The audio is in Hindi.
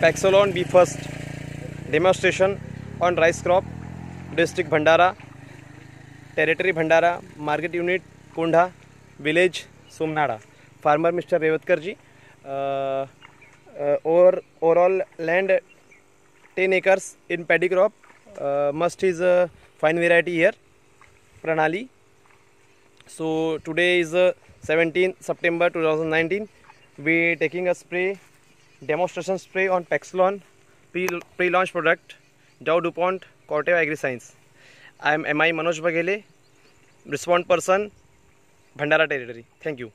पैक्सोलॉन be first demonstration on rice crop district Bhandara territory Bhandara market unit Kondha village Somnada farmer mister Revatkar ji और overall land ten acres in paddy crop must is fine variety variety प्रणाली so today is seventeen September two thousand nineteen we taking a spray demonstration spray on Paxlon pre-launch product Dow DuPont Corteva AgriScience. I am MI Manoj Baghele, respond person, Bhandara Territory. Thank you.